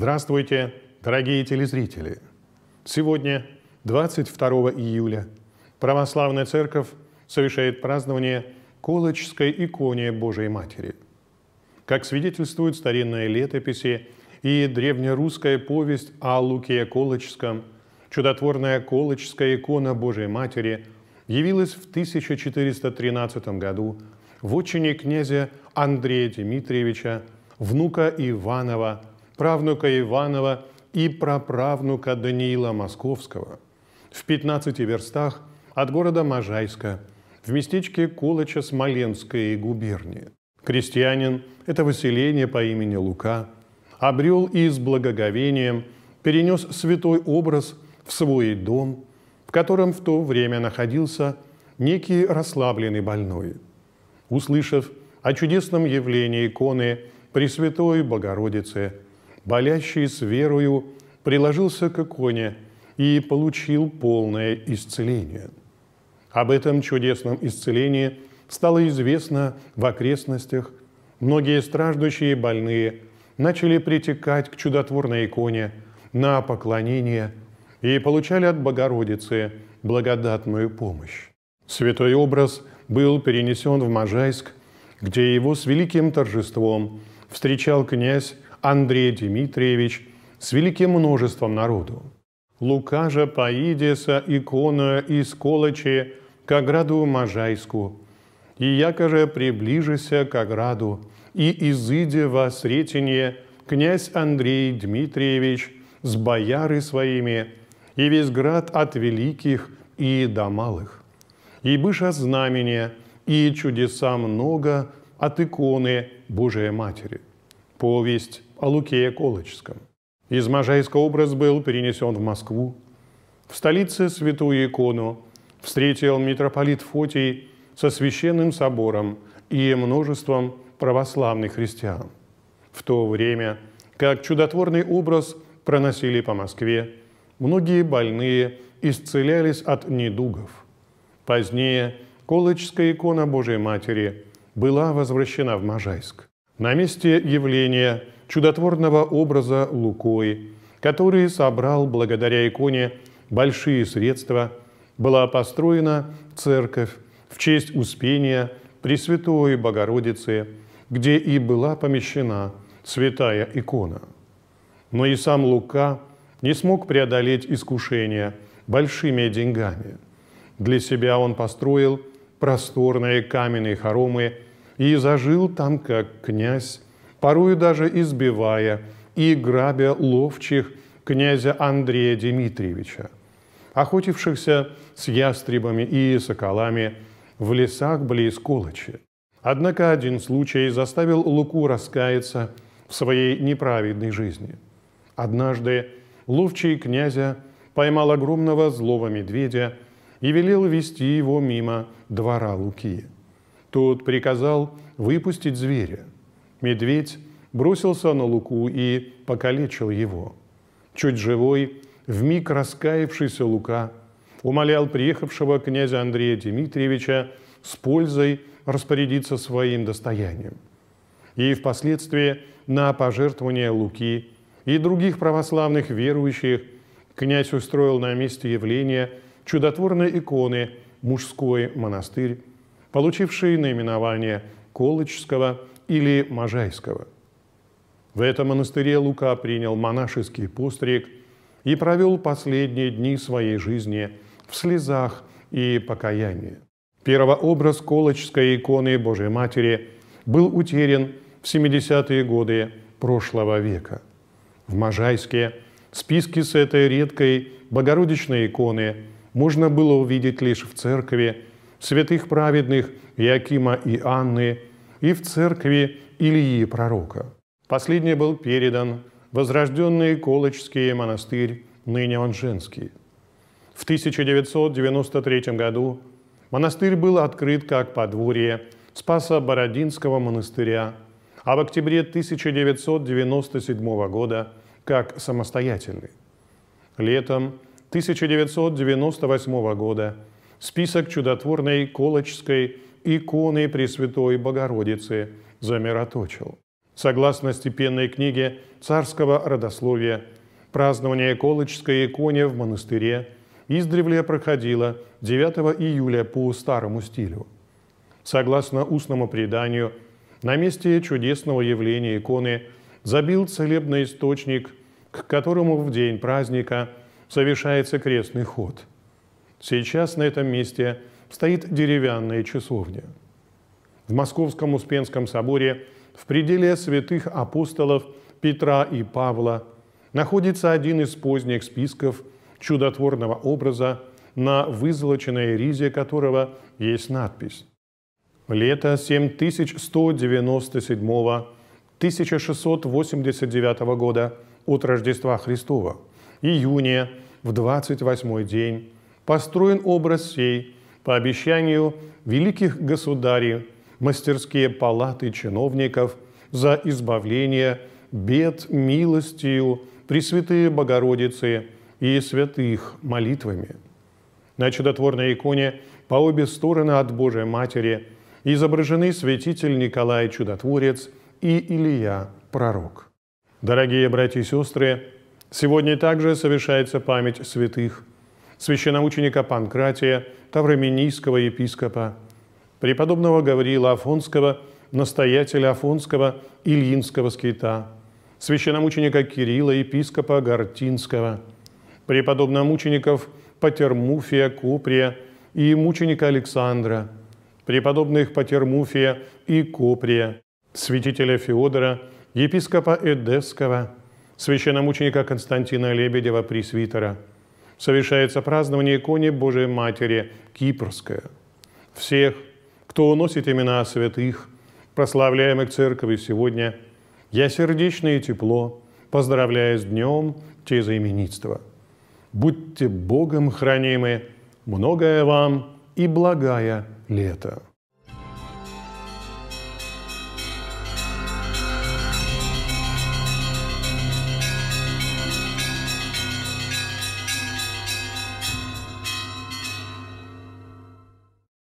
Здравствуйте, дорогие телезрители! Сегодня, 22 июля, Православная Церковь совершает празднование Колоческой иконе Божией Матери. Как свидетельствуют старинные летописи и древнерусская повесть о Луке Колочском, чудотворная Колоческая икона Божией Матери явилась в 1413 году в отчине князя Андрея Дмитриевича, внука Иванова – правнука Иванова и праправнука Даниила Московского в 15 верстах от города Можайска в местечке Кулача Смоленской губернии. Крестьянин это селения по имени Лука обрел и с благоговением перенес святой образ в свой дом, в котором в то время находился некий расслабленный больной. Услышав о чудесном явлении иконы Пресвятой Богородицы – болящий с верою, приложился к иконе и получил полное исцеление. Об этом чудесном исцелении стало известно в окрестностях. Многие страждущие и больные начали притекать к чудотворной иконе на поклонение и получали от Богородицы благодатную помощь. Святой образ был перенесен в Можайск, где его с великим торжеством встречал князь Андрей Дмитриевич с великим множеством народу. Лука же поидеса икона из колочи к граду Можайску, и якоже приближися к граду, и изыде во сретенье князь Андрей Дмитриевич с бояры своими, и весь град от великих и до малых. И быша знамения и чудеса много от иконы Божией Матери повесть о Луке Колочском. Из Можайска образ был перенесен в Москву. В столице святую икону встретил митрополит Фотий со священным собором и множеством православных христиан. В то время, как чудотворный образ проносили по Москве, многие больные исцелялись от недугов. Позднее Колочская икона Божией Матери была возвращена в Можайск на месте явления чудотворного образа Лукои, который собрал благодаря иконе большие средства, была построена церковь в честь Успения Пресвятой Богородицы, где и была помещена святая икона. Но и сам Лука не смог преодолеть искушение большими деньгами. Для себя он построил просторные каменные хоромы – и зажил там как князь, порою даже избивая и грабя ловчих князя Андрея Дмитриевича, охотившихся с ястребами и соколами в лесах близ Колычи. Однако один случай заставил Луку раскаяться в своей неправедной жизни. Однажды ловчий князя поймал огромного злого медведя и велел вести его мимо двора Луки – тот приказал выпустить зверя. Медведь бросился на Луку и покалечил его. Чуть живой, вмиг раскаявшийся Лука умолял приехавшего князя Андрея Дмитриевича с пользой распорядиться своим достоянием. И впоследствии на пожертвования Луки и других православных верующих князь устроил на месте явления чудотворной иконы мужской монастырь получившие наименование Колычского или Можайского. В этом монастыре Лука принял монашеский постриг и провел последние дни своей жизни в слезах и покаянии. Первообраз Колочской иконы Божьей Матери был утерян в 70-е годы прошлого века. В Можайске списки с этой редкой Богородичной иконы можно было увидеть лишь в церкви святых праведных Якима и Анны и в церкви Ильи Пророка. Последний был передан возрожденный Колочский монастырь, ныне он женский. В 1993 году монастырь был открыт как подворье Спаса Бородинского монастыря, а в октябре 1997 года как самостоятельный. Летом 1998 года – список чудотворной Колочской иконы Пресвятой Богородицы замироточил. Согласно степенной книге царского родословия, празднование Колочской иконе в монастыре издревле проходило 9 июля по старому стилю. Согласно устному преданию, на месте чудесного явления иконы забил целебный источник, к которому в день праздника совершается крестный ход – Сейчас на этом месте стоит деревянная часовня. В Московском Успенском соборе в пределе святых апостолов Петра и Павла находится один из поздних списков чудотворного образа, на вызолоченной ризе которого есть надпись. Лето 7197-1689 года от Рождества Христова, июня в 28 день построен образ сей по обещанию великих государей, мастерские палаты чиновников за избавление бед милостью Пресвятые Богородицы и святых молитвами. На чудотворной иконе по обе стороны от Божией Матери изображены святитель Николай Чудотворец и Илья Пророк. Дорогие братья и сестры, сегодня также совершается память святых – священноученика Панкратия, тавраменийского епископа, преподобного Гавриила Афонского, настоятеля Афонского Ильинского скита, священномученика Кирилла, епископа Гортинского, мучеников Патермуфия Куприя и мученика Александра, преподобных Патермуфия и Куприя, святителя Феодора, епископа Эдесского, священномученика Константина Лебедева-Пресвитера – совершается празднование иконе Божией Матери Кипрская. Всех, кто уносит имена святых, прославляемых Церковью сегодня, я сердечно и тепло поздравляю с днем те за Будьте Богом хранимы, многое вам и благая лето.